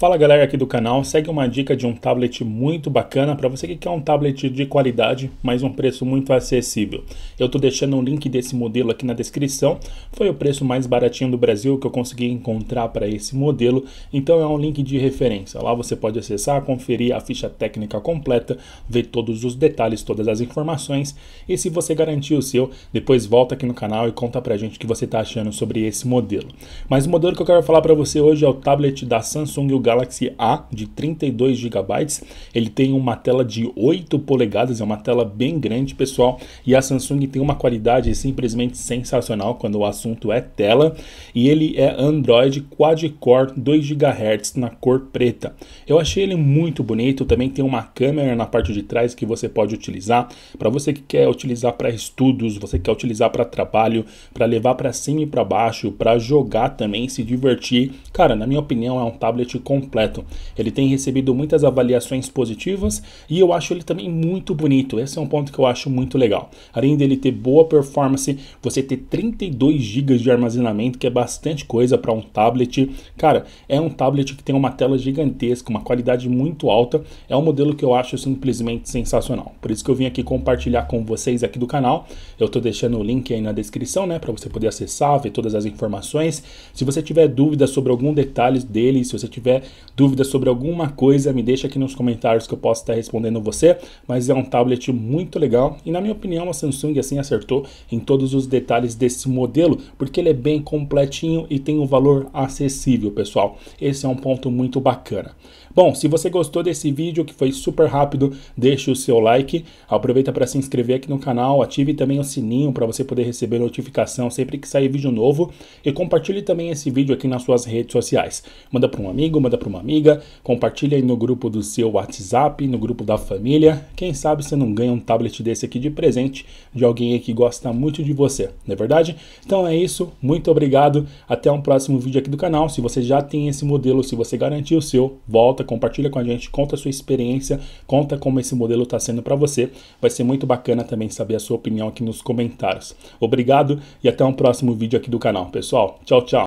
Fala galera aqui do canal, segue uma dica de um tablet muito bacana para você que quer um tablet de qualidade, mas um preço muito acessível. Eu estou deixando o link desse modelo aqui na descrição, foi o preço mais baratinho do Brasil que eu consegui encontrar para esse modelo, então é um link de referência. Lá você pode acessar, conferir a ficha técnica completa, ver todos os detalhes, todas as informações e se você garantir o seu, depois volta aqui no canal e conta a gente o que você está achando sobre esse modelo. Mas o modelo que eu quero falar para você hoje é o tablet da Samsung Galaxy A de 32 GB. Ele tem uma tela de 8 polegadas, é uma tela bem grande, pessoal. E a Samsung tem uma qualidade simplesmente sensacional quando o assunto é tela. E ele é Android quad-core 2 GHz na cor preta. Eu achei ele muito bonito, também tem uma câmera na parte de trás que você pode utilizar para você que quer utilizar para estudos, você quer utilizar para trabalho, para levar para cima e para baixo, para jogar também, se divertir. Cara, na minha opinião, é um tablet com completo. Ele tem recebido muitas avaliações positivas e eu acho ele também muito bonito. Esse é um ponto que eu acho muito legal. Além dele ter boa performance, você ter 32 GB de armazenamento, que é bastante coisa para um tablet. Cara, é um tablet que tem uma tela gigantesca, uma qualidade muito alta. É um modelo que eu acho simplesmente sensacional. Por isso que eu vim aqui compartilhar com vocês aqui do canal. Eu estou deixando o link aí na descrição, né, para você poder acessar, ver todas as informações. Se você tiver dúvidas sobre algum detalhe dele, se você tiver Dúvidas sobre alguma coisa, me deixa aqui nos comentários que eu posso estar respondendo você, mas é um tablet muito legal e na minha opinião a Samsung assim acertou em todos os detalhes desse modelo, porque ele é bem completinho e tem um valor acessível, pessoal. Esse é um ponto muito bacana. Bom, se você gostou desse vídeo que foi super rápido, deixe o seu like, aproveita para se inscrever aqui no canal, ative também o sininho para você poder receber notificação sempre que sair vídeo novo e compartilhe também esse vídeo aqui nas suas redes sociais. Manda para um amigo, manda para uma amiga, compartilha aí no grupo do seu WhatsApp, no grupo da família. Quem sabe você não ganha um tablet desse aqui de presente de alguém que gosta muito de você, não é verdade? Então é isso, muito obrigado, até um próximo vídeo aqui do canal. Se você já tem esse modelo, se você garantiu o seu, volta, compartilha com a gente, conta a sua experiência, conta como esse modelo está sendo para você. Vai ser muito bacana também saber a sua opinião aqui nos comentários. Obrigado e até um próximo vídeo aqui do canal, pessoal. Tchau, tchau.